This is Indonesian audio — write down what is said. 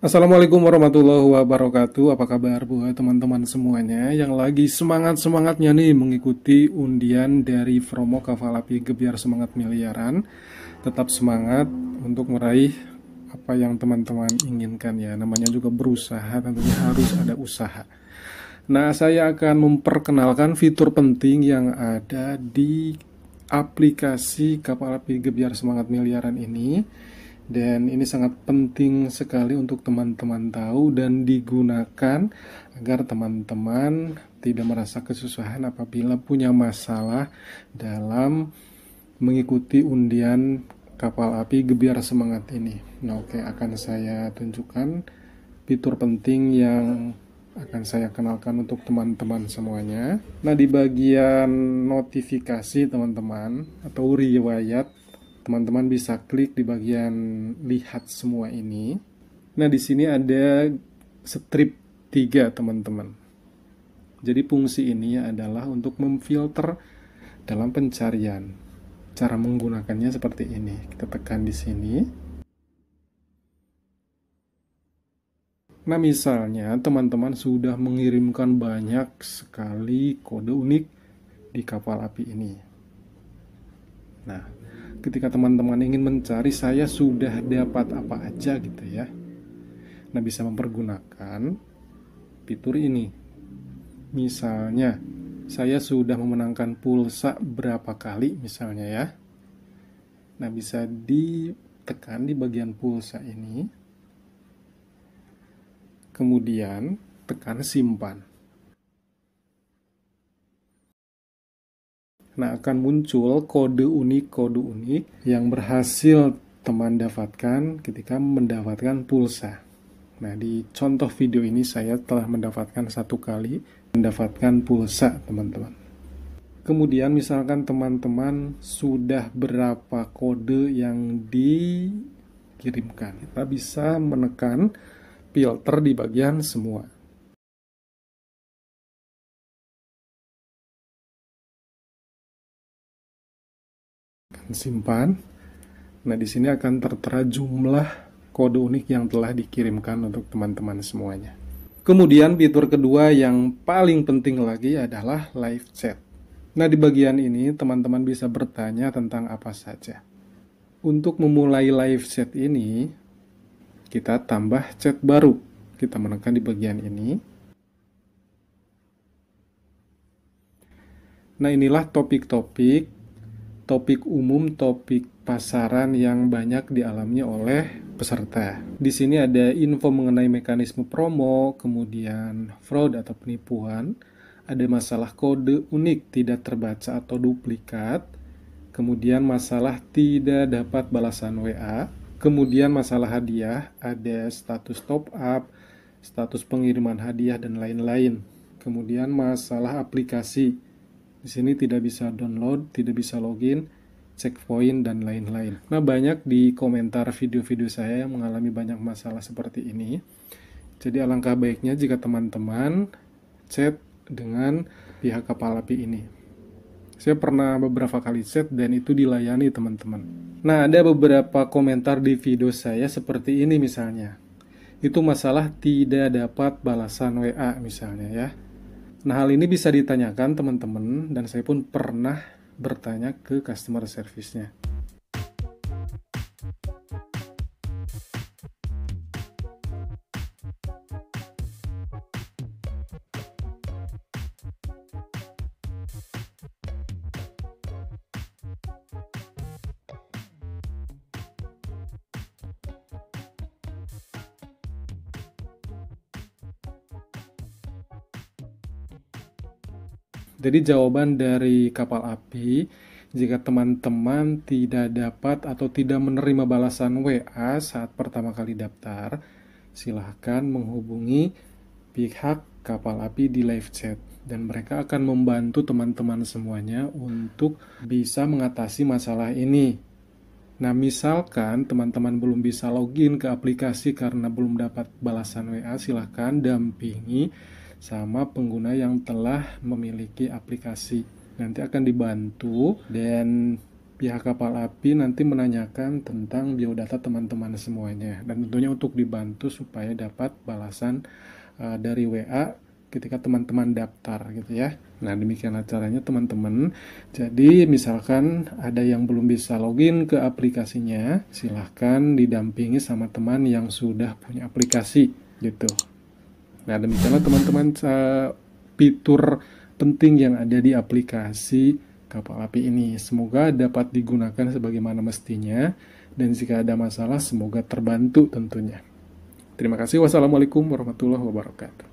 Assalamualaikum warahmatullahi wabarakatuh. Apa kabar buat teman-teman semuanya yang lagi semangat-semangatnya nih mengikuti undian dari Fromo Kavalapi Gebiar Semangat Miliaran. Tetap semangat untuk meraih apa yang teman-teman inginkan ya. Namanya juga berusaha, tentunya harus ada usaha. Nah, saya akan memperkenalkan fitur penting yang ada di aplikasi Kavalapi Gebiar Semangat Miliaran ini dan ini sangat penting sekali untuk teman-teman tahu dan digunakan agar teman-teman tidak merasa kesusahan apabila punya masalah dalam mengikuti undian kapal api gebiar semangat ini. Nah, oke okay, akan saya tunjukkan fitur penting yang akan saya kenalkan untuk teman-teman semuanya. Nah, di bagian notifikasi teman-teman atau riwayat teman-teman bisa klik di bagian lihat semua ini. Nah, di sini ada strip 3, teman-teman. Jadi fungsi ini adalah untuk memfilter dalam pencarian. Cara menggunakannya seperti ini. Kita tekan di sini. Nah, misalnya teman-teman sudah mengirimkan banyak sekali kode unik di kapal api ini. Nah, ketika teman-teman ingin mencari saya sudah dapat apa aja gitu ya nah bisa mempergunakan fitur ini misalnya saya sudah memenangkan pulsa berapa kali misalnya ya nah bisa ditekan di bagian pulsa ini kemudian tekan simpan Nah, akan muncul kode unik-kode unik yang berhasil teman dapatkan ketika mendapatkan pulsa. Nah, di contoh video ini saya telah mendapatkan satu kali mendapatkan pulsa, teman-teman. Kemudian misalkan teman-teman sudah berapa kode yang dikirimkan. Kita bisa menekan filter di bagian semua. simpan. Nah, di sini akan tertera jumlah kode unik yang telah dikirimkan untuk teman-teman semuanya. Kemudian fitur kedua yang paling penting lagi adalah live chat. Nah, di bagian ini teman-teman bisa bertanya tentang apa saja. Untuk memulai live chat ini, kita tambah chat baru. Kita menekan di bagian ini. Nah, inilah topik-topik topik umum, topik pasaran yang banyak dialaminya oleh peserta. Di sini ada info mengenai mekanisme promo, kemudian fraud atau penipuan, ada masalah kode unik tidak terbaca atau duplikat, kemudian masalah tidak dapat balasan WA, kemudian masalah hadiah, ada status top up, status pengiriman hadiah dan lain-lain. Kemudian masalah aplikasi di sini tidak bisa download, tidak bisa login, checkpoint, dan lain-lain. Nah, banyak di komentar video-video saya yang mengalami banyak masalah seperti ini. Jadi alangkah baiknya jika teman-teman chat dengan pihak kapal api ini. Saya pernah beberapa kali chat dan itu dilayani teman-teman. Nah, ada beberapa komentar di video saya seperti ini misalnya. Itu masalah tidak dapat balasan WA misalnya ya. Nah, hal ini bisa ditanyakan teman-teman dan saya pun pernah bertanya ke customer service-nya. Jadi jawaban dari kapal api jika teman-teman tidak dapat atau tidak menerima balasan WA saat pertama kali daftar, silahkan menghubungi pihak kapal api di live chat dan mereka akan membantu teman-teman semuanya untuk bisa mengatasi masalah ini. Nah, misalkan teman-teman belum bisa login ke aplikasi karena belum dapat balasan WA, silahkan dampingi sama pengguna yang telah memiliki aplikasi. Nanti akan dibantu dan pihak kapal api nanti menanyakan tentang biodata teman-teman semuanya dan tentunya untuk dibantu supaya dapat balasan uh, dari WA ketika teman-teman daftar gitu ya. Nah, demikian acaranya teman-teman. Jadi, misalkan ada yang belum bisa login ke aplikasinya, silahkan didampingi sama teman yang sudah punya aplikasi gitu. Nah, demikianlah teman-teman eh, fitur penting yang ada di aplikasi kapal api ini. Semoga dapat digunakan sebagaimana mestinya dan jika ada masalah semoga terbantu tentunya. Terima kasih. Wassalamualaikum warahmatullahi wabarakatuh.